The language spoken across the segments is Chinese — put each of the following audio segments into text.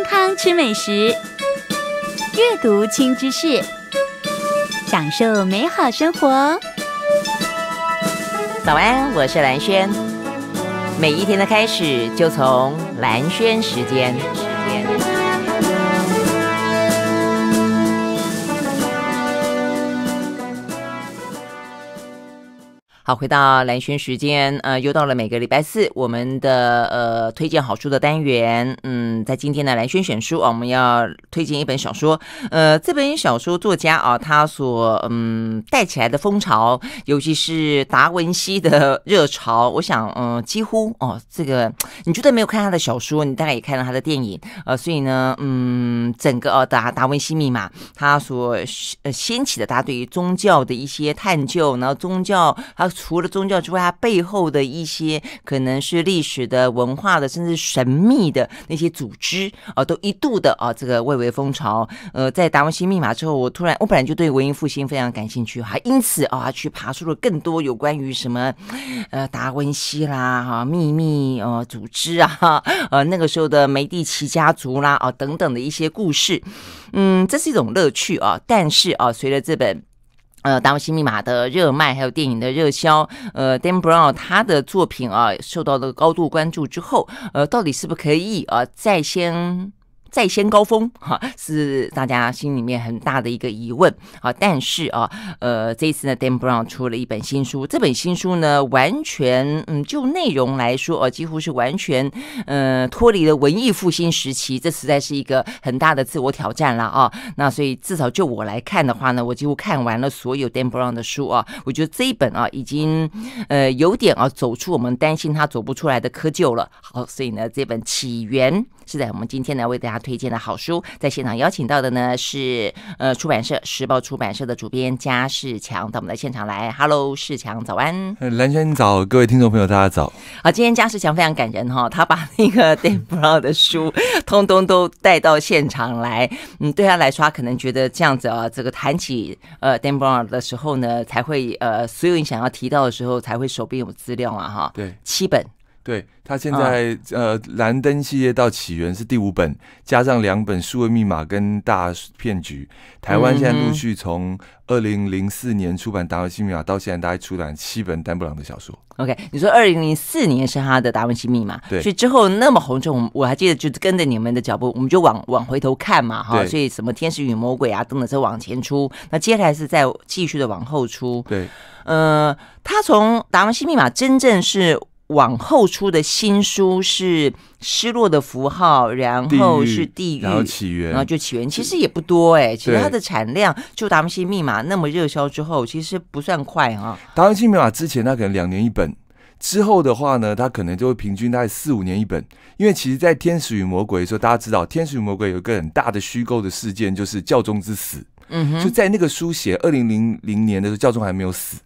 健康吃美食，阅读轻知识，享受美好生活。早安，我是蓝轩。每一天的开始，就从蓝轩时间。好，回到蓝轩时间，呃，又到了每个礼拜四我们的呃推荐好书的单元。嗯，在今天的蓝轩选书啊，我们要推荐一本小说。呃，这本小说作家啊，他所嗯带起来的风潮，尤其是达文西的热潮，我想嗯几乎哦这个，你绝对没有看他的小说，你大概也看了他的电影，呃，所以呢，嗯，整个哦达达文西密码他所呃掀起的他对于宗教的一些探究，然后宗教他。除了宗教之外，它背后的一些可能是历史的、文化的，甚至神秘的那些组织啊，都一度的啊，这个蔚为风潮。呃，在达文西密码之后，我突然我本来就对文艺复兴非常感兴趣哈，因此啊，去爬出了更多有关于什么呃达文西啦哈秘密呃组织啊 呃那个时候的梅蒂奇家族啦啊等等的一些故事，嗯，这是一种乐趣啊，但是啊，随着这本。呃，《达·芬奇密码》的热卖，还有电影的热销，呃，Dan Brown 他的作品啊，受到了高度关注之后，呃，到底是不是可以啊，再先在先高峰，哈，是大家心里面很大的一个疑问，好，但是啊，呃，这一次呢，Dan Brown 出了一本新书，这本新书呢，完全，嗯，就内容来说，呃，几乎是完全，呃，脱离了文艺复兴时期，这实在是一个很大的自我挑战了啊。那所以，至少就我来看的话呢，我几乎看完了所有 Dan Brown 的书啊，我觉得这一本啊，已经，呃，有点啊，走出我们担心他走不出来的窠臼了。好，所以呢，这本《起源》。是在我们今天呢为大家推荐的好书，在现场邀请到的呢是呃出版社时报出版社的主编加世强到我们的现场来，Hello 世强早安，蓝轩早，各位听众朋友大家早。啊，今天加世强非常感人哈，他把那个 Dan Brown 的书通通都带到现场来，嗯，对他来说他可能觉得这样子啊，这个谈起呃 Dan Brown 的时候呢，才会呃所有你想要提到的时候才会手边有资料啊哈，对，七本。对他现在呃，蓝灯系列到起源是第五本，加上两本《数位密码》跟《大骗局》。台湾现在陆续从二零零四年出版《达文西密码》到现在，大概出版七本丹布朗的小说。OK，你说二零零四年是他的《达文西密码》，对，之后那么红，就我我还记得就跟着你们的脚步，我们就往往回头看嘛，哈。所以什么《天使与魔鬼》啊等等，再往前出。那接下来是再继续的往后出。对，呃，他从《达文西密码》真正是。往后出的新书是《失落的符号》，然后是《地狱》，然后起源，然后就起源。其实也不多哎，其实它的产量就《达芬奇密码》那么热销之后，其实不算快哈。《达芬奇密码》之前，它可能两年一本；之后的话呢，它可能就会平均大概四五年一本。因为其实，在《天使与魔鬼》的时候，大家知道《天使与魔鬼》有一个很大的虚构的事件，就是教宗之死。嗯哼，就在那个书写二零零零年的时候，教宗还没有死。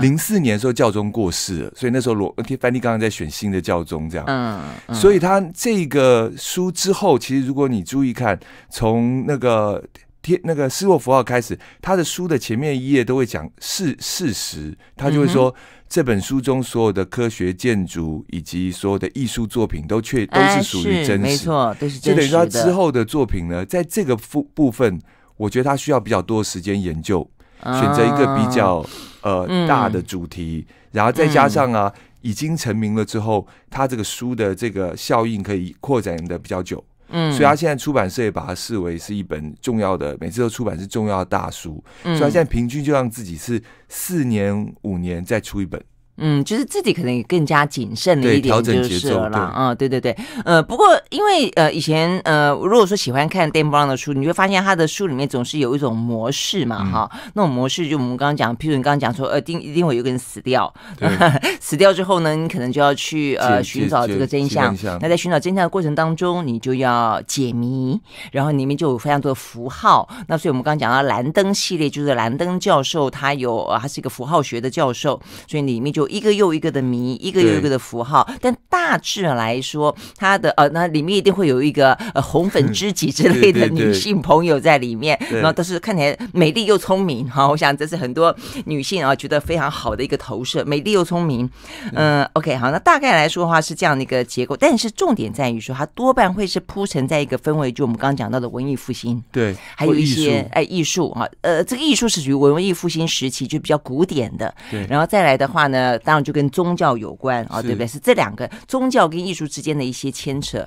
零四年的时候，教宗过世了，所以那时候罗天梵蒂刚刚在选新的教宗，这样。嗯，所以他这个书之后，其实如果你注意看，从那个天那个斯洛符号开始，他的书的前面一页都会讲事事实，他就会说这本书中所有的科学建筑以及所有的艺术作品都确都是属于真实，没错，都是。就等于说之后的作品呢，在这个部部分，我觉得他需要比较多时间研究。选择一个比较呃大的主题，然后再加上啊，已经成名了之后，他这个书的这个效应可以扩展的比较久，嗯，所以他现在出版社也把它视为是一本重要的，每次都出版是重要的大书，嗯，所以他现在平均就让自己是四年五年再出一本。嗯，就是自己可能也更加谨慎了一点，就是了，嗯，对对对，呃，不过因为呃以前呃，如果说喜欢看 Dan Brown 的书，你会发现他的书里面总是有一种模式嘛，哈，那种模式就我们刚刚讲，譬如你刚刚讲说呃，定一定会有个人死掉，死掉之后呢，你可能就要去呃寻找这个真相，那在寻找真相的过程当中，你就要解谜，然后里面就有非常多的符号，那所以我们刚刚讲到蓝灯系列，就是蓝灯教授他有他是一个符号学的教授，所以里面就一个又一个的谜，一个又一个的符号，但大致来说，它的呃，那里面一定会有一个呃红粉知己之类的 女性朋友在里面，然后都是看起来美丽又聪明哈。我想这是很多女性啊觉得非常好的一个投射，美丽又聪明。嗯，OK，好，那大概来说的话是这样的一个结构，但是重点在于说它多半会是铺陈在一个氛围，就我们刚刚讲到的文艺复兴，对，还有一些哎艺术哈，呃，这个艺术是属于文艺复兴时期就比较古典的，对，然后再来的话呢。当然就跟宗教有关啊，对不对？是这两个宗教跟艺术之间的一些牵扯。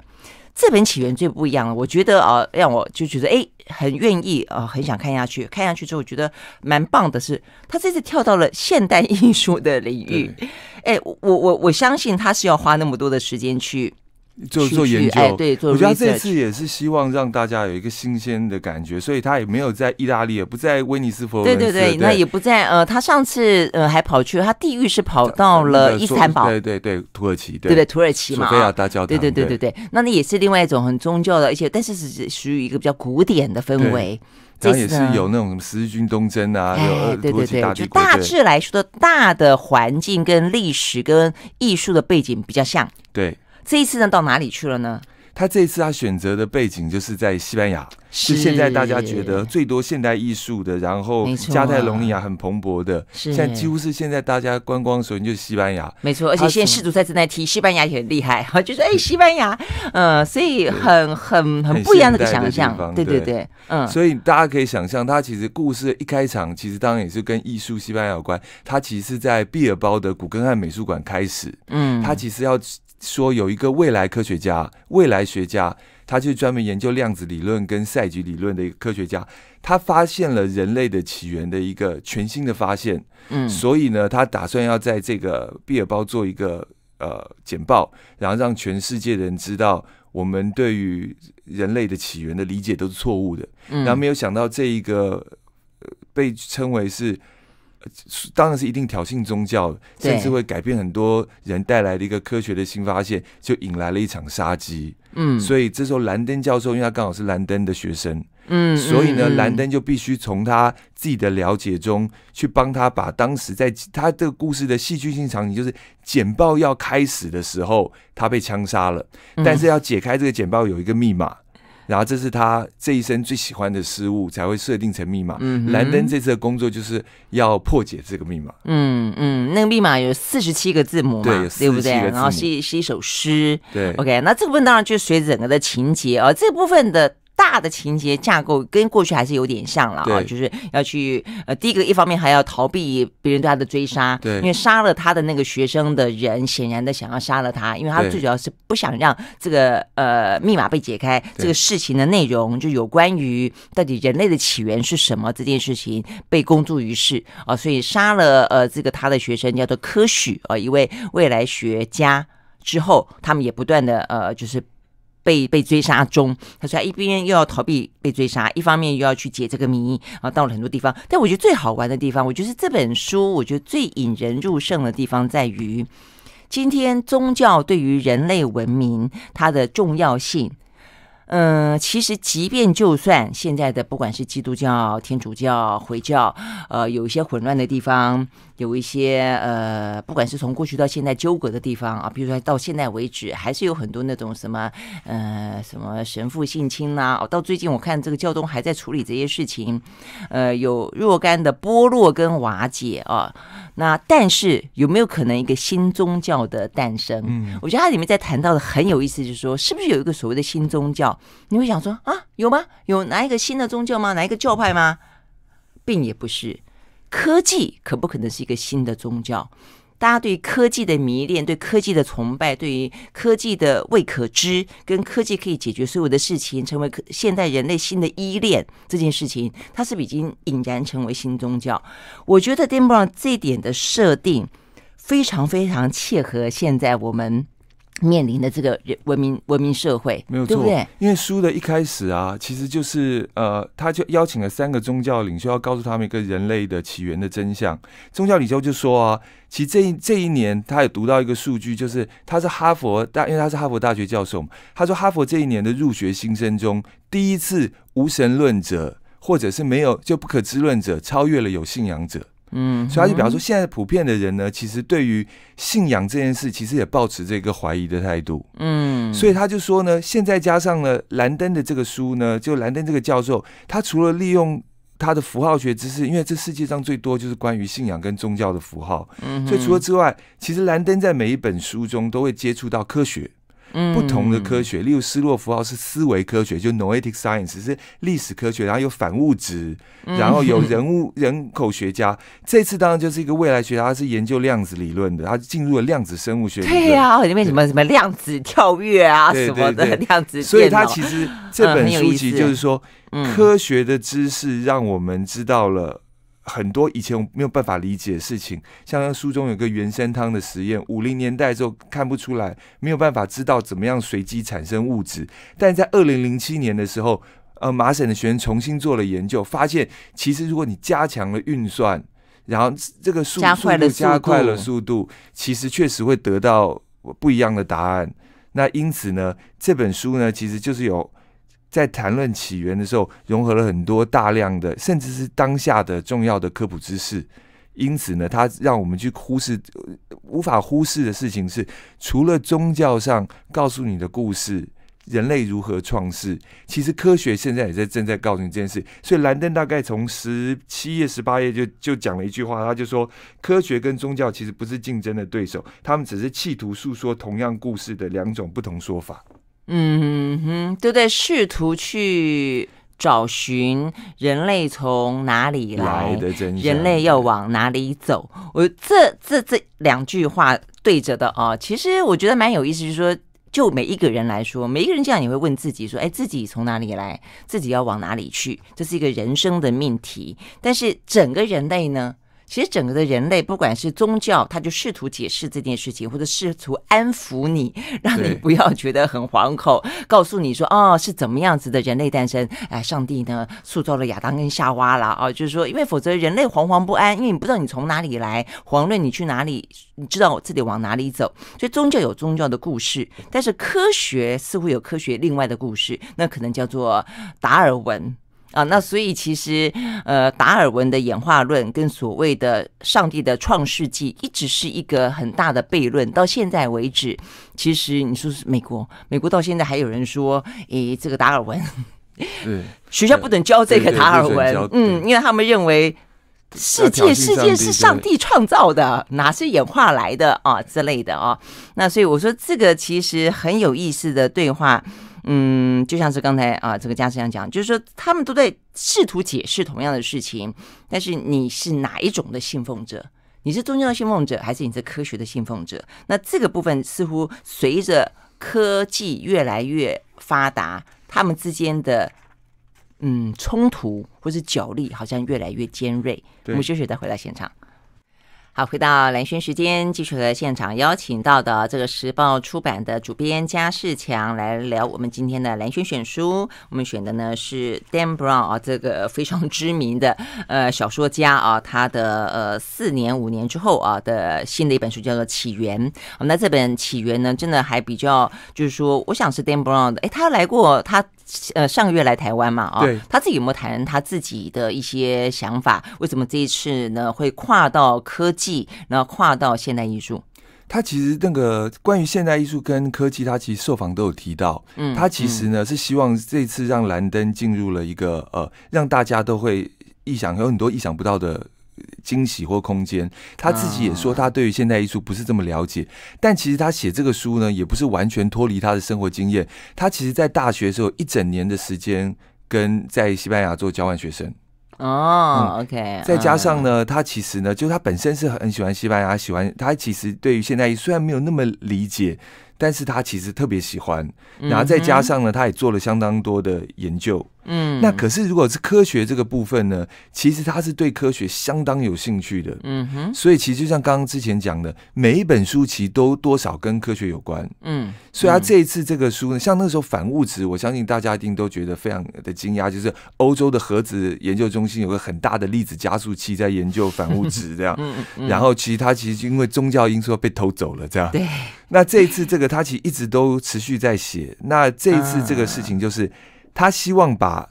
这本起源最不一样了，我觉得啊，让我就觉得哎，很愿意啊，很想看下去。看下去之后，我觉得蛮棒的，是他这次跳到了现代艺术的领域。哎，我我我相信他是要花那么多的时间去。就做研究，哎，对，我觉得这次也是希望让大家有一个新鲜的感觉，所以他也没有在意大利，也不在威尼斯佛罗伦斯，对对对，那也不在呃，他上次呃还跑去他地狱是跑到了伊斯坦堡，对对对，土耳其，对对土耳其嘛，苏菲亚大教堂，对对对对对，那那也是另外一种很宗教的而且但是是属于一个比较古典的氛围。这也是有那种十字军东征啊，对对对，就大致来说的大的环境跟历史跟艺术的背景比较像，对。这一次呢，到哪里去了呢？他这一次他选择的背景就是在西班牙，是现在大家觉得最多现代艺术的，然后加泰隆尼亚很蓬勃的，是现在几乎是现在大家观光的时候，就是西班牙，没错。而且现在世足赛正在踢，西班牙也很厉害，就是哎，西班牙，嗯，所以很很很不一样的一个想象，对对对，嗯。所以大家可以想象，他其实故事一开场，其实当然也是跟艺术西班牙有关。他其实是在毕尔包的古根汉美术馆开始，嗯，他其实要。说有一个未来科学家、未来学家，他去专门研究量子理论跟赛局理论的一个科学家，他发现了人类的起源的一个全新的发现。嗯，所以呢，他打算要在这个毕尔包做一个呃简报，然后让全世界的人知道，我们对于人类的起源的理解都是错误的。然后没有想到这一个呃被称为是。当然是一定挑衅宗教，甚至会改变很多人带来的一个科学的新发现，就引来了一场杀机。嗯，所以这时候兰登教授，因为他刚好是兰登的学生，嗯，所以呢，兰登就必须从他自己的了解中去帮他把当时在他这个故事的戏剧性场景，就是简报要开始的时候，他被枪杀了，但是要解开这个简报有一个密码。然后这是他这一生最喜欢的失误，才会设定成密码。嗯，兰登这次的工作就是要破解这个密码。嗯嗯，那个密码有四十七个字母嘛？对不对？然后是是一首诗。对，OK，那这部分当然就随着整个的情节啊，这部分的。大的情节架构跟过去还是有点像了啊，就是要去呃，第一个一方面还要逃避别人对他的追杀，对，因为杀了他的那个学生的人，显然的想要杀了他，因为他最主要是不想让这个呃密码被解开，这个事情的内容就有关于到底人类的起源是什么这件事情被公诸于世啊，所以杀了呃这个他的学生叫做科许啊，一位未来学家之后，他们也不断的呃就是。被被追杀中，他说他一边又要逃避被追杀，一方面又要去解这个谜，然后到了很多地方。但我觉得最好玩的地方，我觉得这本书，我觉得最引人入胜的地方，在于今天宗教对于人类文明它的重要性。嗯，其实即便就算现在的不管是基督教、天主教、回教，呃，有一些混乱的地方，有一些呃，不管是从过去到现在纠葛的地方啊，比如说到现在为止，还是有很多那种什么呃，什么神父性侵啦，到最近我看这个教宗还在处理这些事情，呃，有若干的剥落跟瓦解啊。那但是有没有可能一个新宗教的诞生？嗯，我觉得它里面在谈到的很有意思，就是说是不是有一个所谓的新宗教？你会想说啊，有吗？有哪一个新的宗教吗？哪一个教派吗？并也不是。科技可不可能是一个新的宗教？大家对科技的迷恋、对科技的崇拜、对于科技的未可知，跟科技可以解决所有的事情，成为现代人类新的依恋这件事情，它是不是已经引燃成为新宗教？我觉得 Dem b r o n 这点的设定非常非常切合现在我们。面临的这个人文明文明社会没有错，因为书的一开始啊，其实就是呃，他就邀请了三个宗教领袖，要告诉他们一个人类的起源的真相。宗教领袖就说啊，其实这一这一年，他也读到一个数据，就是他是哈佛大，因为他是哈佛大学教授，他说哈佛这一年的入学新生中，第一次无神论者或者是没有就不可知论者超越了有信仰者。嗯，所以他就表示说，现在普遍的人呢，其实对于信仰这件事，其实也抱持这个怀疑的态度。嗯，所以他就说呢，现在加上了兰登的这个书呢，就兰登这个教授，他除了利用他的符号学知识，因为这世界上最多就是关于信仰跟宗教的符号。嗯，所以除了之外，其实兰登在每一本书中都会接触到科学。不同的科学，例如斯洛符号是思维科学，就 noetic science 是历史科学，然后有反物质，然后有人物 人口学家。这次当然就是一个未来学家，他是研究量子理论的，他进入了量子生物学。对呀，里面什么什么量子跳跃啊什么的量子。所以他其实这本书籍就是说，科学的知识让我们知道了。很多以前我没有办法理解的事情，像书中有个原生汤的实验，五零年代之后看不出来，没有办法知道怎么样随机产生物质。但在二零零七年的时候，呃，麻省的学生重新做了研究，发现其实如果你加强了运算，然后这个速度加快了速度，其实确实会得到不一样的答案。那因此呢，这本书呢，其实就是有。在谈论起源的时候，融合了很多大量的，甚至是当下的重要的科普知识。因此呢，它让我们去忽视无法忽视的事情是，除了宗教上告诉你的故事，人类如何创世，其实科学现在也在正在告诉你这件事。所以，兰登大概从十七页、十八页就就讲了一句话，他就说，科学跟宗教其实不是竞争的对手，他们只是企图诉说同样故事的两种不同说法。嗯哼，都在试图去找寻人类从哪里来，人类要往哪里走。我这这这两句话对着的哦，其实我觉得蛮有意思，就是说，就每一个人来说，每一个人这样也会问自己说，哎，自己从哪里来，自己要往哪里去，这是一个人生的命题。但是整个人类呢？其实整个的人类，不管是宗教，他就试图解释这件事情，或者试图安抚你，让你不要觉得很惶恐，告诉你说，哦，是怎么样子的人类诞生？哎，上帝呢，塑造了亚当跟夏娃了啊，就是说，因为否则人类惶惶不安，因为你不知道你从哪里来，遑论你去哪里，你知道自己往哪里走。所以宗教有宗教的故事，但是科学似乎有科学另外的故事，那可能叫做达尔文。啊，那所以其实，呃，达尔文的演化论跟所谓的上帝的创世纪一直是一个很大的悖论，到现在为止，其实你说是美国，美国到现在还有人说，诶，这个达尔文，对，学校不能教这个达尔文，嗯，因为他们认为世界世界是上帝创造的，哪是演化来的啊之类的啊。那所以我说，这个其实很有意思的对话。嗯，就像是刚才啊，这个嘉师讲讲，就是说他们都在试图解释同样的事情，但是你是哪一种的信奉者？你是宗教的信奉者，还是你是科学的信奉者？那这个部分似乎随着科技越来越发达，他们之间的嗯冲突或是角力好像越来越尖锐。我们休息再回到现场。好，回到蓝轩时间，继续和现场邀请到的这个《时报》出版的主编加世强来聊我们今天的蓝轩选书。我们选的呢是 Dan Brown 啊，这个非常知名的呃小说家啊，他的呃四年五年之后啊的新的一本书叫做《起源》。那这本《起源》呢，真的还比较，就是说，我想是 Dan Brown，的，哎，他来过他。呃，上个月来台湾嘛，啊，他自己有没有谈他自己的一些想法？为什么这一次呢会跨到科技，然后跨到现代艺术？他其实那个关于现代艺术跟科技，他其实受访都有提到。嗯，他其实呢是希望这次让蓝灯进入了一个呃，让大家都会意想有很多意想不到的。惊喜或空间，他自己也说他对于现代艺术不是这么了解，但其实他写这个书呢，也不是完全脱离他的生活经验。他其实，在大学时候一整年的时间，跟在西班牙做交换学生。哦，OK。再加上呢，他其实呢，就他本身是很喜欢西班牙，喜欢他其实对于现代艺术虽然没有那么理解，但是他其实特别喜欢。然后再加上呢，他也做了相当多的研究。嗯，那可是如果是科学这个部分呢，其实他是对科学相当有兴趣的。嗯哼，所以其实就像刚刚之前讲的，每一本书其实都多少跟科学有关。嗯，所以他这一次这个书呢，像那时候反物质，我相信大家一定都觉得非常的惊讶，就是欧洲的核子研究中心有个很大的粒子加速器在研究反物质这样。嗯然后其实他其实因为宗教因素被偷走了这样。对。那这一次这个他 其实一直都持续在写，那这一次这个事情就是。他希望把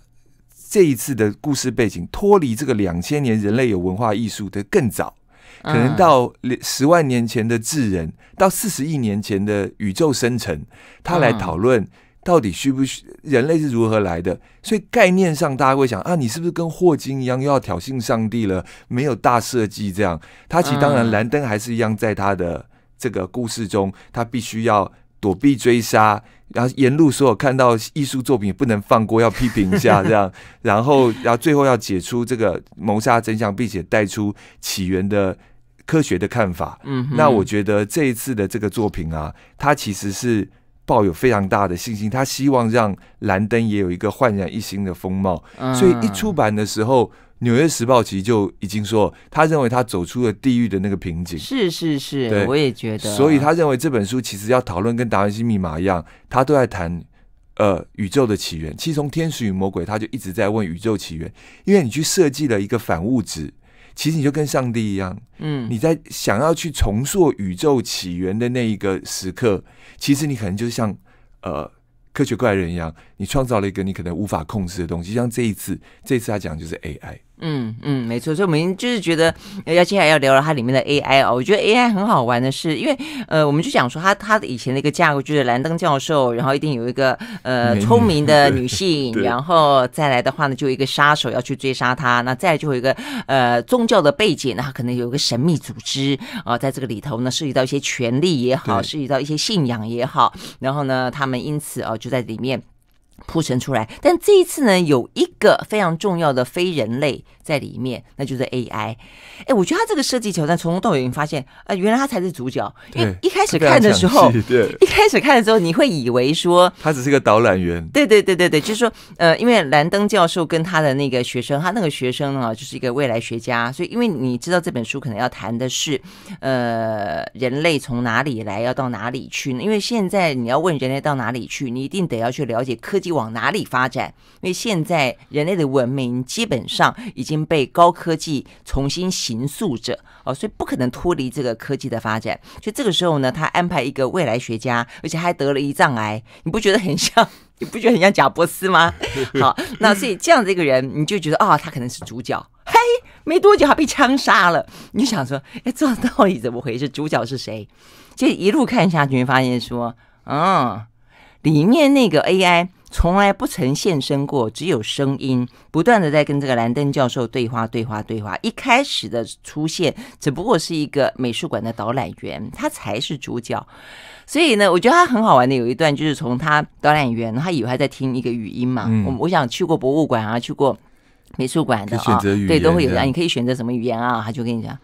这一次的故事背景脱离这个两千年人类有文化艺术的更早，可能到十万年前的智人，到四十亿年前的宇宙生成，他来讨论到底需不需人类是如何来的。所以概念上，大家会想啊，你是不是跟霍金一样又要挑衅上帝了？没有大设计这样。他其实当然，兰登还是一样在他的这个故事中，他必须要躲避追杀。然后沿路所有看到艺术作品不能放过，要批评一下 这样。然后，然后最后要解出这个谋杀真相，并且带出起源的科学的看法。嗯，那我觉得这一次的这个作品啊，他其实是抱有非常大的信心，他希望让蓝灯也有一个焕然一新的风貌。所以一出版的时候。《纽约时报》其实就已经说，他认为他走出了地狱的那个瓶颈。是是是，我也觉得。所以他认为这本书其实要讨论跟《达文西密码》一样，他都在谈呃宇宙的起源。其实从《天使与魔鬼》，他就一直在问宇宙起源。因为你去设计了一个反物质，其实你就跟上帝一样，嗯，你在想要去重塑宇宙起源的那一个时刻，其实你可能就像呃科学怪人一样。你创造了一个你可能无法控制的东西，像这一次，这次他讲就是 AI。嗯嗯，没错。所以我们就是觉得，要接下来要聊聊它里面的 AI 哦。我觉得 AI 很好玩的是，因为呃，我们就讲说他他以前的一个架构就是兰登教授，然后一定有一个呃聪明的女性，然后再来的话呢，就有一个杀手要去追杀他。那再来就有一个呃宗教的背景，那可能有一个神秘组织啊，在这个里头呢涉及到一些权利也好，涉及到一些信仰也好，然后呢，他们因此哦就在里面。铺陈出来，但这一次呢，有一个非常重要的非人类。在里面，那就是 AI。哎，我觉得他这个设计挑战，从头到尾，你发现，呃，原来他才是主角。因为一开始看的时候，一开始看的时候，你会以为说，他只是一个导览员。对，对，对，对，对，就是说，呃，因为兰登教授跟他的那个学生，他那个学生啊，就是一个未来学家。所以，因为你知道这本书可能要谈的是，呃，人类从哪里来，要到哪里去呢？因为现在你要问人类到哪里去，你一定得要去了解科技往哪里发展。因为现在人类的文明基本上已经。被高科技重新刑诉着哦，所以不可能脱离这个科技的发展。所以这个时候呢，他安排一个未来学家，而且还得了胰脏癌，你不觉得很像？你不觉得很像贾伯斯吗？好，那所以这样的一个人，你就觉得啊，他可能是主角。嘿，没多久他被枪杀了，你想说，哎，这到底怎么回事？主角是谁？就一路看下去，发现说，嗯，里面那个 AI。从来不曾现身过，只有声音不断的在跟这个兰登教授对话，对话，对话。一开始的出现只不过是一个美术馆的导览员，他才是主角。所以呢，我觉得他很好玩的有一段就是从他导览员，他以为他在听一个语音嘛。嗯，我我想去过博物馆啊，去过美术馆的啊，对，都会有这你可以选择什么语言啊？他就跟你讲。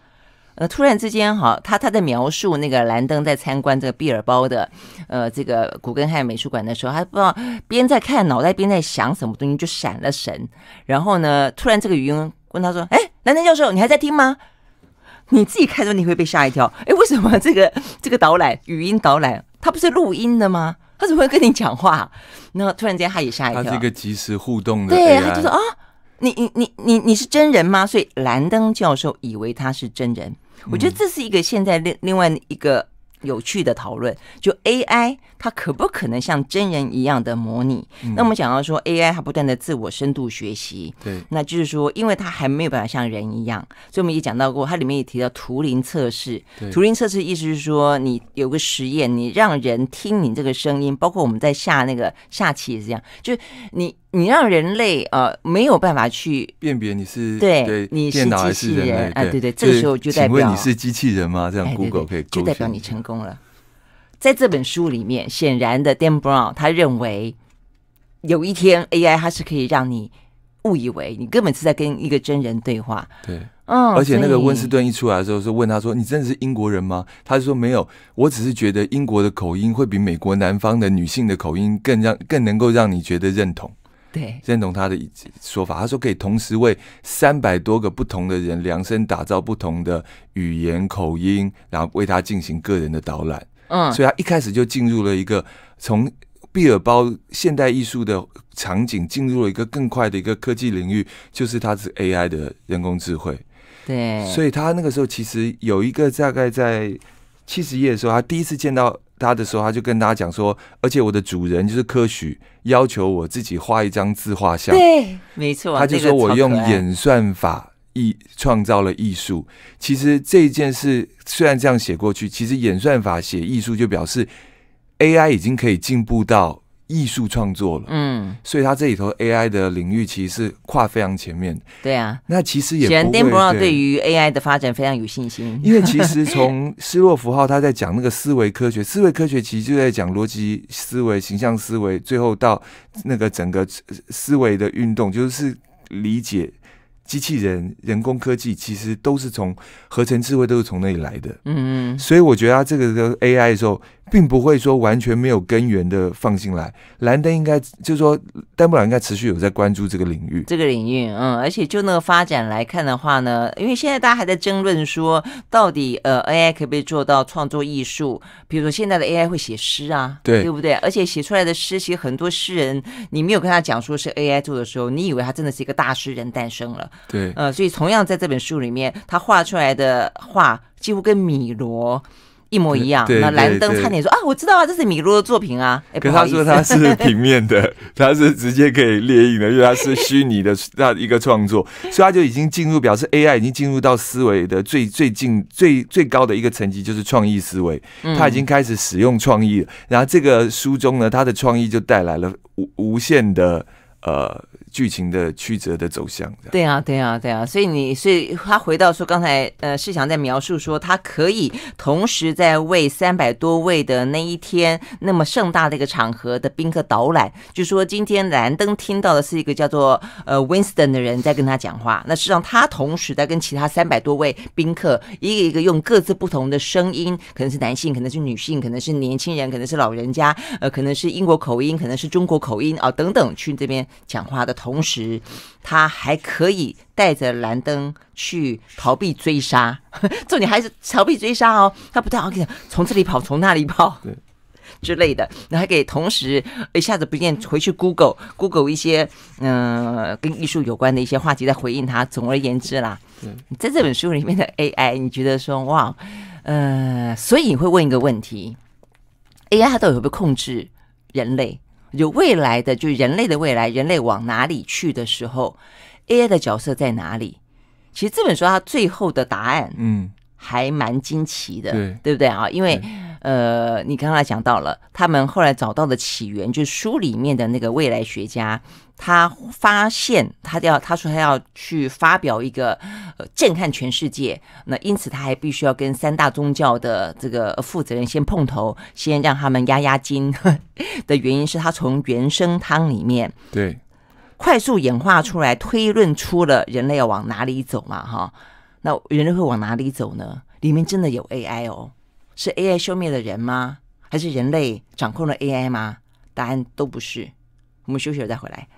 呃，突然之间哈，他他在描述那个兰登在参观这个毕尔包的呃这个古根汉美术馆的时候，他不知道边在看脑袋边在想什么东西，就闪了神。然后呢，突然这个语音问他说：“哎，兰登教授，你还在听吗？你自己看着你会被吓一跳。哎，为什么这个这个导览语音导览他不是录音的吗？他怎么会跟你讲话？然后突然间他也吓一跳。”他这个即时互动的，对他就说：“啊，你你你你你是真人吗？”所以兰登教授以为他是真人。我觉得这是一个现在另另外一个有趣的讨论，就 AI 它可不可能像真人一样的模拟？那我们讲到说 AI 它不断的自我深度学习，对，那就是说因为它还没有办法像人一样，所以我们也讲到过，它里面也提到图灵测试。图灵测试意思是说，你有个实验，你让人听你这个声音，包括我们在下那个下棋也是这样，就是你。你让人类呃没有办法去辨别你是对你是机器人啊？对对，这个时候就代表你是机器人吗？这样 Google 可以就代表你成功了。在这本书里面，显然的 Dan Brown 他认为有一天 AI 它是可以让你误以为你根本是在跟一个真人对话。对，嗯，而且那个温斯顿一出来的时候，是问他说：“你真的是英国人吗？”他就说：“没有，我只是觉得英国的口音会比美国南方的女性的口音更让更能够让你觉得认同。”对，认同他的说法。他说可以同时为三百多个不同的人量身打造不同的语言口音，然后为他进行个人的导览。嗯，所以他一开始就进入了一个从毕尔包现代艺术的场景，进入了一个更快的一个科技领域，就是他是 AI 的人工智慧。对，所以他那个时候其实有一个大概在七十页的时候，他第一次见到他的时候，他就跟大家讲说，而且我的主人就是科许。要求我自己画一张自画像。对，没错。他就说我用演算法艺创造了艺术。其实这件事虽然这样写过去，其实演算法写艺术就表示 AI 已经可以进步到。艺术创作了，嗯，所以他这里头 AI 的领域其实是跨非常前面，对啊，那其实也。显然 d a m b r o 对于 AI 的发展非常有信心，因为其实从斯 洛符号他在讲那个思维科学，思维科学其实就在讲逻辑思维、形象思维，最后到那个整个思维的运动，就是理解机器人、人工科技，其实都是从合成智慧，都是从那里来的。嗯嗯，所以我觉得他这个 AI 的时候。并不会说完全没有根源的放进来，兰登应该就是说，戴姆朗应该持续有在关注这个领域。这个领域，嗯，而且就那个发展来看的话呢，因为现在大家还在争论说，到底呃，AI 可不可以做到创作艺术？比如说现在的 AI 会写诗啊，对，对不对？而且写出来的诗，其实很多诗人，你没有跟他讲说是 AI 做的时候，你以为他真的是一个大诗人诞生了，对，嗯，所以同样在这本书里面，他画出来的画几乎跟米罗。一模一样，那蓝灯差点说啊，我知道啊，这是米露的作品啊。可他说他是平面的，他是直接可以列印的，因为他是虚拟的那一个创作，所以他就已经进入，表示 AI 已经进入到思维的最最近最最高的一个层级，就是创意思维，他已经开始使用创意。然后这个书中呢，他的创意就带来了无无限的呃。剧情的曲折的走向，对啊，对啊，对啊，所以你所以他回到说刚才呃，世祥在描述说他可以同时在为三百多位的那一天那么盛大的一个场合的宾客导览。就说今天蓝登听到的是一个叫做呃 Winston 的人在跟他讲话。那事实上他同时在跟其他三百多位宾客一个一个用各自不同的声音，可能是男性，可能是女性，可能是年轻人，可能是老人家，呃，可能是英国口音，可能是中国口音啊等等去这边讲话的。同。同时，他还可以带着蓝灯去逃避追杀，重点还是逃避追杀哦。他不太好，从这里跑，从那里跑，对 之类的。那还可以同时一下子不见回去 Google，Google 一些嗯跟艺术有关的一些话题，在回应他。总而言之啦，嗯，在这本书里面的 AI，你觉得说哇，呃，所以你会问一个问题：AI 它到底会不会控制人类？就未来的，就人类的未来，人类往哪里去的时候，AI 的角色在哪里？其实这本书它最后的答案，嗯，还蛮惊奇的，对，对不对啊？因为。呃，你刚才讲到了，他们后来找到的起源，就是书里面的那个未来学家，他发现他要他说他要去发表一个震撼全世界，那因此他还必须要跟三大宗教的这个负责人先碰头，先让他们压压惊。的原因是他从原生汤里面对快速演化出来，推论出了人类要往哪里走嘛，哈，那人类会往哪里走呢？里面真的有 AI 哦。是 AI 消灭了人吗？还是人类掌控了 AI 吗？答案都不是。我们休息了再回来。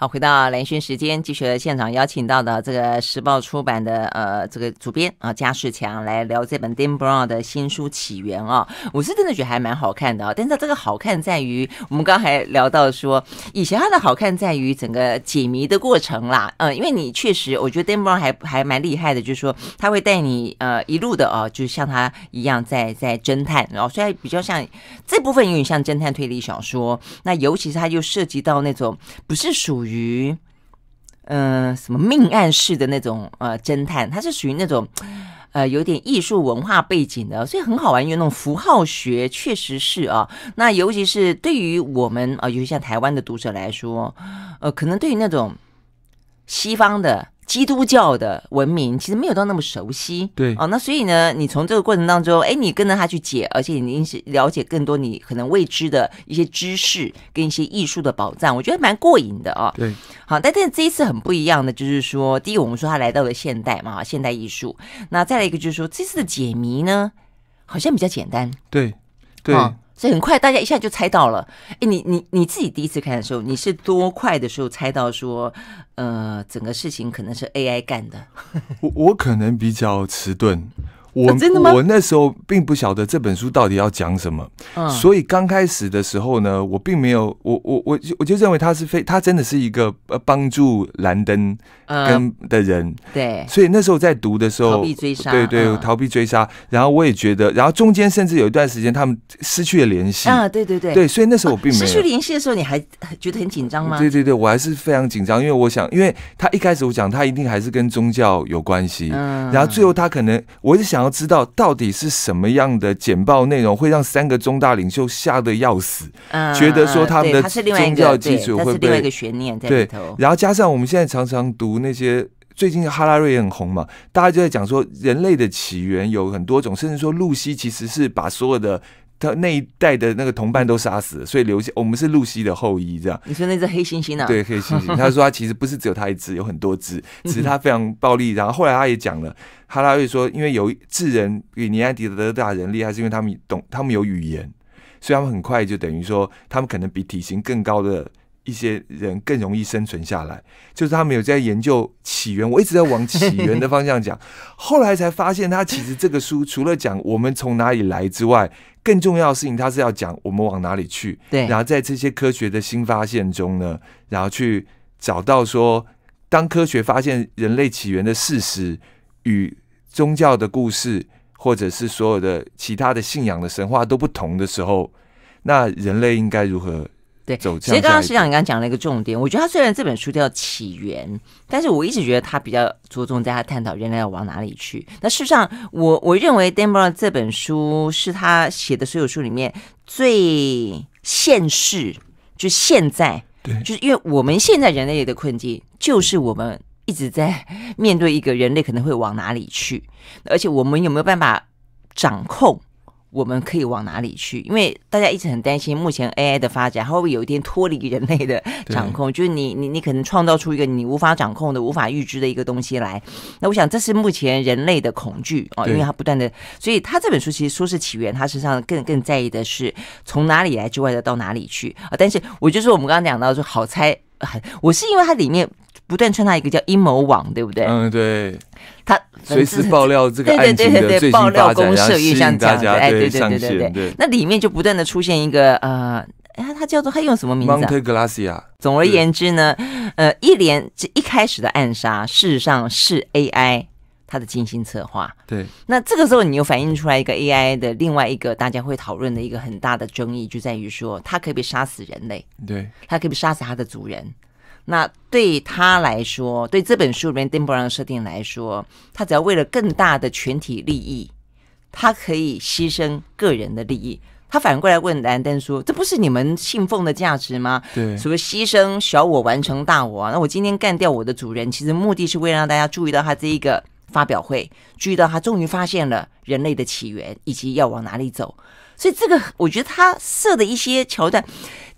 好，回到蓝讯时间，继续现场邀请到的这个时报出版的呃这个主编啊，加世强来聊这本 Dan Brown 的新书起源啊。我是真的觉得还蛮好看的啊，但是这个好看在于我们刚才还聊到说，以前它的好看在于整个解谜的过程啦，嗯，因为你确实我觉得 Dan Brown 还还蛮厉害的，就是说他会带你呃一路的啊，就像他一样在在侦探，然后虽然比较像这部分有点像侦探推理小说，那尤其是它又涉及到那种不是属于。于，嗯，什么命案式的那种呃侦探，他是属于那种呃有点艺术文化背景的，所以很好玩。因为那种符号学确实是啊，那尤其是对于我们啊，尤其像台湾的读者来说，呃，可能对于那种西方的。基督教的文明其实没有到那么熟悉，对啊，那所以呢，你从这个过程当中，哎，你跟着他去解，而且你是了解更多你可能未知的一些知识跟一些艺术的宝藏，我觉得蛮过瘾的啊。对，好，但但这一次很不一样的就是说，第一个我们说他来到了现代嘛，现代艺术，那再来一个就是说，这次的解谜呢，好像比较简单。对，对。所以很快，大家一下就猜到了。哎，你你你自己第一次看的时候，你是多快的时候猜到说，呃，整个事情可能是 AI 干的？我我可能比较迟钝。我我那时候并不晓得这本书到底要讲什么，所以刚开始的时候呢，我并没有我我我我就认为他是非他真的是一个呃帮助兰登跟的人，对，所以那时候在读的时候，逃避追杀，对对，逃避追杀，然后我也觉得，然后中间甚至有一段时间他们失去了联系啊，对对对，对，所以那时候我并没有失去联系的时候，你还觉得很紧张吗？对对对，我还是非常紧张，因为我想，因为他一开始我讲他一定还是跟宗教有关系，然后最后他可能我是想。然后知道到底是什么样的简报内容会让三个中大领袖吓得要死，觉得说他们的宗教基础会不会一个悬念在然后加上我们现在常常读那些最近哈拉瑞很红嘛，大家就在讲说人类的起源有很多种，甚至说露西其实是把所有的。他那一代的那个同伴都杀死，了，所以留下我们是露西的后裔这样。你说那只黑猩猩啊？对，黑猩猩。他说他其实不是只有他一只，有很多只，只是他非常暴力。然后后来他也讲了，哈拉瑞说，因为有智人比尼安迪德的大人厉害，是因为他们懂，他们有语言，所以他们很快就等于说，他们可能比体型更高的。一些人更容易生存下来，就是他们有在研究起源。我一直在往起源的方向讲，后来才发现，他其实这个书除了讲我们从哪里来之外，更重要的事情，他是要讲我们往哪里去。对，然后在这些科学的新发现中呢，然后去找到说，当科学发现人类起源的事实与宗教的故事，或者是所有的其他的信仰的神话都不同的时候，那人类应该如何？对，其实刚刚际上你刚刚讲了一个重点，我觉得他虽然这本书叫《起源》，但是我一直觉得他比较着重在他探讨人类要往哪里去。那事实上，我我认为 d a m b r o 这本书是他写的所有书里面最现实，就现在，对，就是因为我们现在人类的困境，就是我们一直在面对一个人类可能会往哪里去，而且我们有没有办法掌控？我们可以往哪里去？因为大家一直很担心，目前 AI 的发展会不会有一天脱离人类的掌控？就是你你你可能创造出一个你无法掌控的、无法预知的一个东西来。那我想，这是目前人类的恐惧啊，因为它不断的。所以他这本书其实说是起源，他实际上更更在意的是从哪里来之外的到哪里去啊。但是，我就是我们刚刚讲到说，好猜，我是因为它里面。不断穿插一个叫阴谋网，对不对？嗯，对。他随时爆料这个案件的最新公展，然像这样子，家对对对对对。那里面就不断的出现一个呃，哎，他叫做他用什么名字？Monte g a c i a 总而言之呢，呃，一连这一开始的暗杀，事实上是 AI 他的精心策划。对。那这个时候，你又反映出来一个 AI 的另外一个大家会讨论的一个很大的争议，就在于说，他可以杀死人类。对。他可以杀死他的族人。那对他来说，对这本书里面丁布朗设定来说，他只要为了更大的全体利益，他可以牺牲个人的利益。他反过来问兰登说：“这不是你们信奉的价值吗？对，所谓牺牲小我完成大我啊？那我今天干掉我的主人，其实目的是为了让大家注意到他这一个发表会，注意到他终于发现了人类的起源以及要往哪里走。所以这个，我觉得他设的一些桥段。”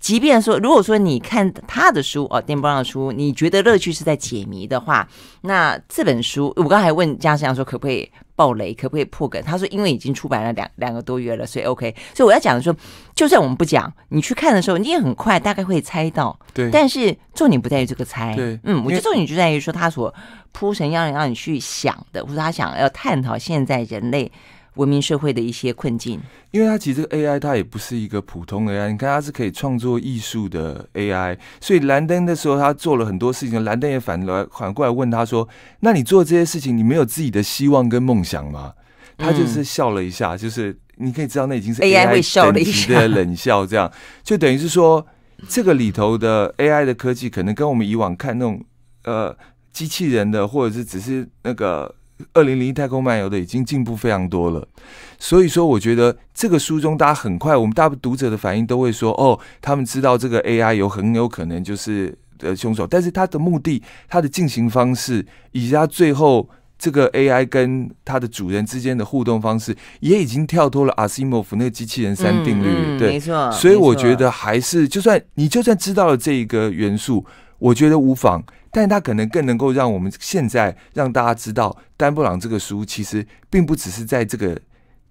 即便说，如果说你看他的书哦，电波浪的书，你觉得乐趣是在解谜的话，那这本书我刚才问嘉祥说可不可以爆雷，可不可以破梗，他说因为已经出版了两两个多月了，所以 OK。所以我要讲的说，就算我们不讲，你去看的时候，你也很快大概会猜到。对。但是重点不在于这个猜，嗯，我觉得重点就在于说他所铺陈要让你去想的，或者他想要探讨现在人类。文明社会的一些困境，因为它其实 AI 它也不是一个普通的 AI，你看它是可以创作艺术的 AI，所以兰登的时候他做了很多事情，兰登也反来反过来问他说：“那你做这些事情，你没有自己的希望跟梦想吗？”他就是笑了一下，就是你可以知道那已经是 AI 会笑了一下冷笑，这样就等于是说这个里头的 AI 的科技，可能跟我们以往看那种呃机器人的，或者是只是那个。二零零一太空漫游的已经进步非常多了，所以说我觉得这个书中，大家很快我们大部分读者的反应都会说：哦，他们知道这个 AI 有很有可能就是呃凶手，但是他的目的、他的进行方式以及他最后这个 AI 跟他的主人之间的互动方式，也已经跳脱了阿西莫夫那个机器人三定律。对，没错。所以我觉得还是，就算你就算知道了这一个元素。我觉得无妨，但它可能更能够让我们现在让大家知道，丹布朗这个书其实并不只是在这个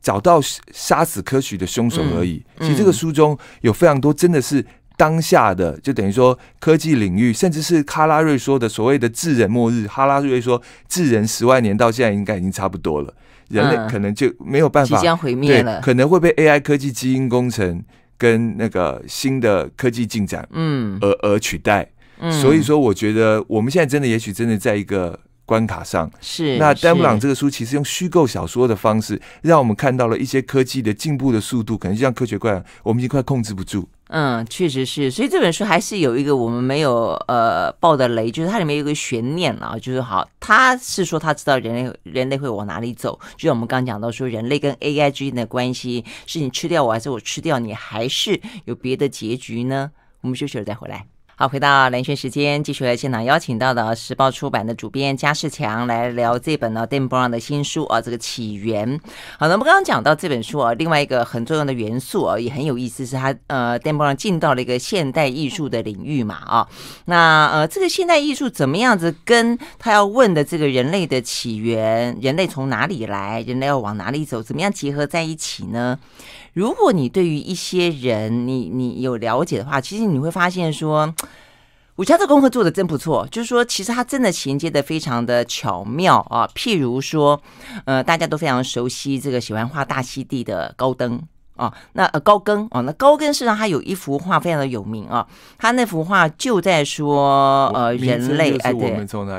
找到杀死科学的凶手而已。其实这个书中有非常多真的是当下的，就等于说科技领域，甚至是哈拉瑞说的所谓的智人末日。哈拉瑞说，智人十万年到现在应该已经差不多了，人类可能就没有办法毁灭了，可能会被 AI 科技、基因工程跟那个新的科技进展，嗯，而而取代。所以说，我觉得我们现在真的，也许真的在一个关卡上。是。那丹布朗这个书其实用虚构小说的方式，让我们看到了一些科技的进步的速度，可能就像科学怪我们已经快控制不住。嗯，确实是。所以这本书还是有一个我们没有呃爆的雷，就是它里面有个悬念啊，就是好，他是说他知道人类人类会往哪里走，就像我们刚讲到说，人类跟 AI 之间的关系，是你吃掉我还是我吃掉你，还是有别的结局呢？我们休息了再回来。好，回到连线时间，继续来现场邀请到的《时报》出版的主编加世强来聊这本呢《Dam Brown》的新书啊，这个起源。好，那么刚刚讲到这本书啊，另外一个很重要的元素啊，也很有意思，是他呃，Dam Brown 进到了一个现代艺术的领域嘛啊，那呃，这个现代艺术怎么样子跟他要问的这个人类的起源，人类从哪里来，人类要往哪里走，怎么样结合在一起呢？如果你对于一些人，你你有了解的话，其实你会发现说，武家的功课做的真不错，就是说，其实他真的衔接的非常的巧妙啊。譬如说，呃，大家都非常熟悉这个喜欢画大溪地的高登。啊，那呃，高更啊，那高更事实上他有一幅画非常的有名啊，他那幅画就在说呃人类哎，对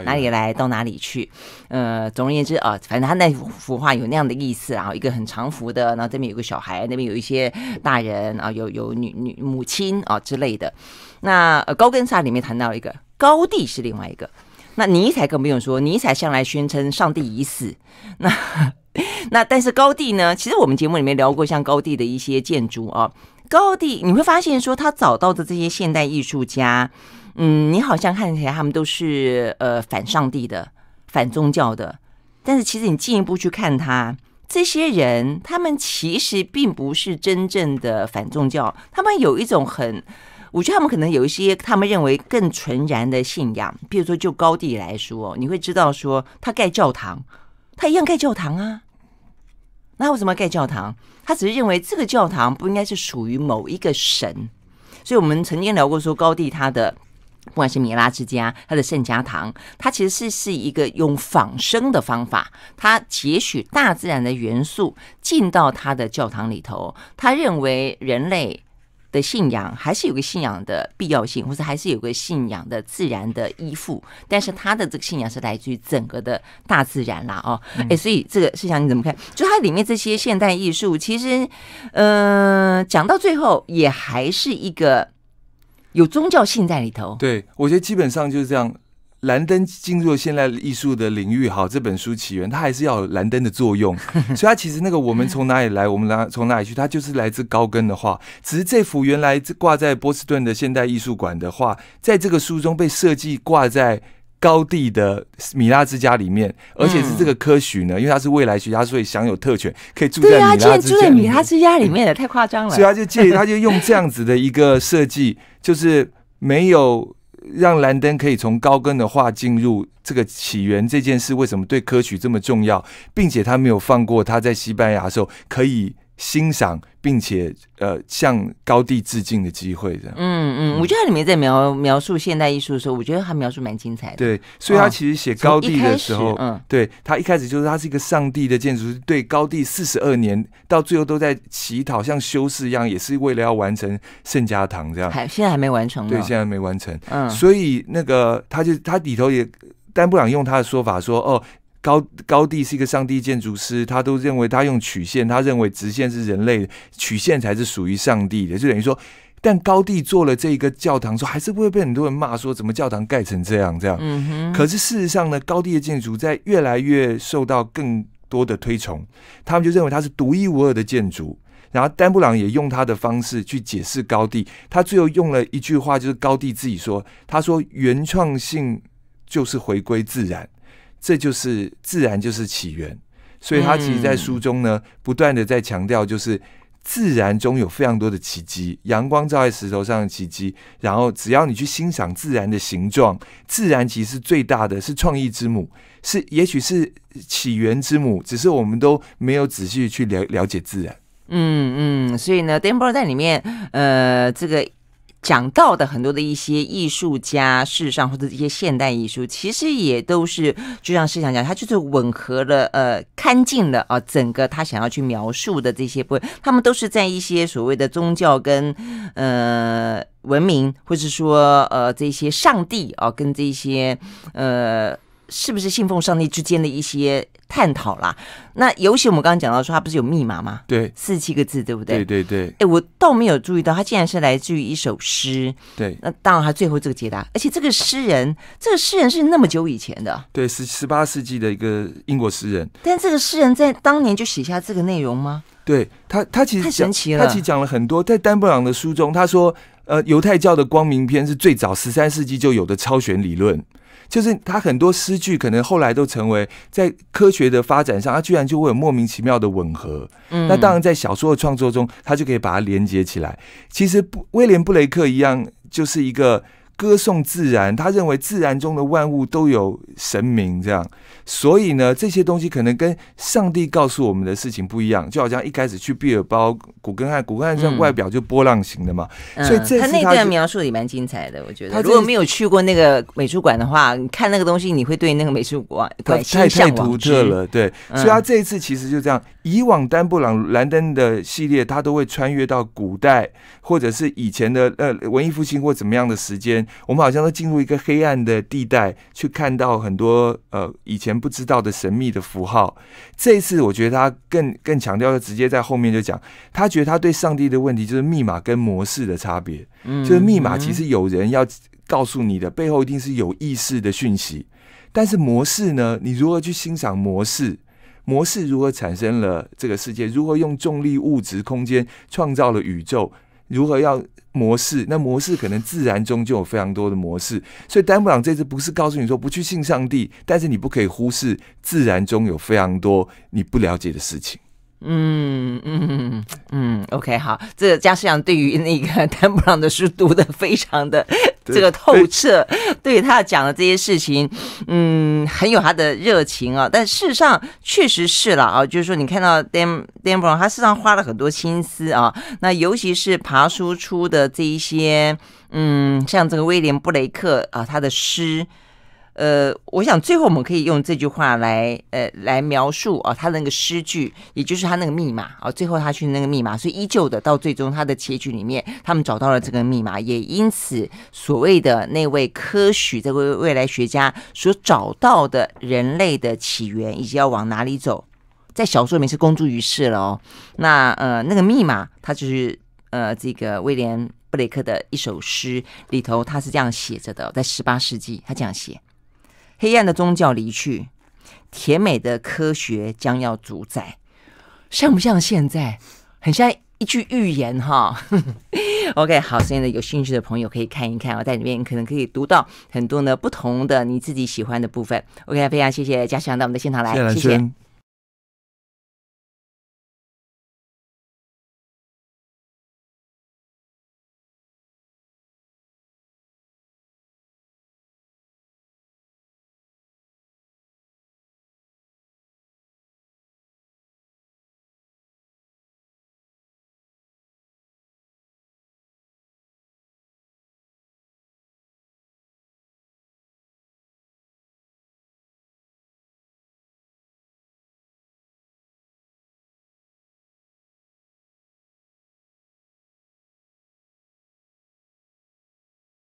哪里来到哪里去，呃，总而言之啊，反正他那幅画有那样的意思，然后一个很长幅的，然后这边有个小孩，那边有一些大人啊，有有女女母亲啊之类的。那高更萨里面谈到一个高地是另外一个，那尼采更不用说，尼采向来宣称上帝已死，那。那但是高地呢？其实我们节目里面聊过，像高地的一些建筑啊，高地你会发现说他找到的这些现代艺术家，嗯，你好像看起来他们都是呃反上帝的、反宗教的。但是其实你进一步去看他这些人，他们其实并不是真正的反宗教，他们有一种很，我觉得他们可能有一些他们认为更纯然的信仰。比如说就高地来说，你会知道说他盖教堂，他一样盖教堂啊。那为什么盖教堂？他只是认为这个教堂不应该是属于某一个神，所以，我们曾经聊过说，高地他的不管是米拉之家，他的圣家堂，它其实是是一个用仿生的方法，他截取大自然的元素进到他的教堂里头，他认为人类。的信仰还是有个信仰的必要性，或者还是有个信仰的自然的依附，但是他的这个信仰是来自于整个的大自然啦，哦，哎，所以这个思想你怎么看？就它里面这些现代艺术，其实，嗯，讲到最后也还是一个有宗教性在里头。对，我觉得基本上就是这样。兰登进入现代艺术的领域，好，这本书起源，它还是要有兰登的作用，所以它其实那个我们从哪里来，我们来从哪里去，它就是来自高更的画。只是这幅原来挂在波士顿的现代艺术馆的画，在这个书中被设计挂在高地的米拉之家里面，而且是这个科许呢，因为他是未来学家，所以享有特权可以住在米拉之家里面的，太夸张了。所以他就借他就用这样子的一个设计，就是没有。让兰登可以从高更的话进入这个起源这件事，为什么对科曲这么重要？并且他没有放过他在西班牙时候可以。欣赏并且呃向高地致敬的机会，这样。嗯嗯，我觉得他里面在描描述现代艺术的时候，我觉得他描述蛮精彩的。对，所以他其实写高地的时候，嗯，对他一开始就是他是一个上帝的建筑师，对高地四十二年到最后都在乞讨，像修士一样，也是为了要完成圣家堂这样。还现在还没完成对，现在没完成。嗯，所以那个他就他里头也丹布朗用他的说法说哦。高高地是一个上帝建筑师，他都认为他用曲线，他认为直线是人类，曲线才是属于上帝的，就等于说，但高地做了这个教堂，说还是不会被很多人骂，说怎么教堂盖成这样这样。嗯哼。可是事实上呢，高地的建筑在越来越受到更多的推崇，他们就认为它是独一无二的建筑。然后丹布朗也用他的方式去解释高地，他最后用了一句话，就是高地自己说，他说原创性就是回归自然。这就是自然，就是起源，所以他其实，在书中呢，不断的在强调，就是自然中有非常多的奇迹，阳光照在石头上的奇迹，然后只要你去欣赏自然的形状，自然其实最大的，是创意之母，是也许是起源之母，只是我们都没有仔细去了了解自然。嗯嗯，所以呢 d e m b e r 在里面，呃，这个。讲到的很多的一些艺术家，事实上或者一些现代艺术，其实也都是，就像思想讲，他就是吻合了，呃，看尽了啊，整个他想要去描述的这些部分，他们都是在一些所谓的宗教跟呃文明，或者说呃这些上帝啊，跟这些呃。是不是信奉上帝之间的一些探讨啦？那尤其我们刚刚讲到说，它不是有密码吗？对，四十七个字，对不对？对对对。哎，我倒没有注意到，它竟然是来自于一首诗。对，那当然，他最后这个解答，而且这个诗人，这个诗人是那么久以前的，对，是十八世纪的一个英国诗人。但这个诗人在当年就写下这个内容吗？对他，他其实太神奇了。他其实讲了很多，在丹布朗的书中，他说，呃，犹太教的光明篇是最早十三世纪就有的超选理论。就是他很多诗句，可能后来都成为在科学的发展上，他居然就会有莫名其妙的吻合。那当然在小说的创作中，他就可以把它连接起来。其实不，威廉·布雷克一样，就是一个歌颂自然，他认为自然中的万物都有神明，这样。所以呢，这些东西可能跟上帝告诉我们的事情不一样，就好像一开始去毕尔包，古根汉，古根汉像外表就波浪形的嘛，所以这他那段描述也蛮精彩的，我觉得。他如果没有去过那个美术馆的话，看那个东西，你会对那个美术馆太太独特了。对，所以他这一次其实就这样，以往丹布朗、兰登的系列，他都会穿越到古代，或者是以前的呃文艺复兴或怎么样的时间，我们好像都进入一个黑暗的地带，去看到很多呃以前。不知道的神秘的符号，这一次我觉得他更更强调，的，直接在后面就讲。他觉得他对上帝的问题就是密码跟模式的差别。嗯，就是密码其实有人要告诉你的背后一定是有意识的讯息，但是模式呢？你如何去欣赏模式？模式如何产生了这个世界？如何用重力、物质、空间创造了宇宙？如何要模式？那模式可能自然中就有非常多的模式，所以丹布朗这次不是告诉你说不去信上帝，但是你不可以忽视自然中有非常多你不了解的事情。嗯嗯嗯嗯，OK，好，这加思阳对于那个 丹布朗的书读的非常的。这个透彻，对他讲的这些事情，嗯，很有他的热情啊。但事实上，确实是了啊，就是说，你看到 Dan Dan Brown，他事实上花了很多心思啊。那尤其是爬书出的这一些，嗯，像这个威廉布雷克啊，他的诗。呃，我想最后我们可以用这句话来，呃，来描述啊，他的那个诗句，也就是他那个密码啊。最后他去那个密码，所以依旧的到最终他的结局里面，他们找到了这个密码，也因此所谓的那位科学这位未来学家所找到的人类的起源以及要往哪里走，在小说里面是公诸于世了哦。那呃，那个密码它就是呃，这个威廉布雷克的一首诗里头，他是这样写着的，在十八世纪他这样写。黑暗的宗教离去，甜美的科学将要主宰，像不像现在？很像一句预言哈。OK，好，所以呢，有兴趣的朋友可以看一看，我在里面可能可以读到很多呢不同的你自己喜欢的部分。OK，非常谢谢嘉祥到我们的现场来，谢谢。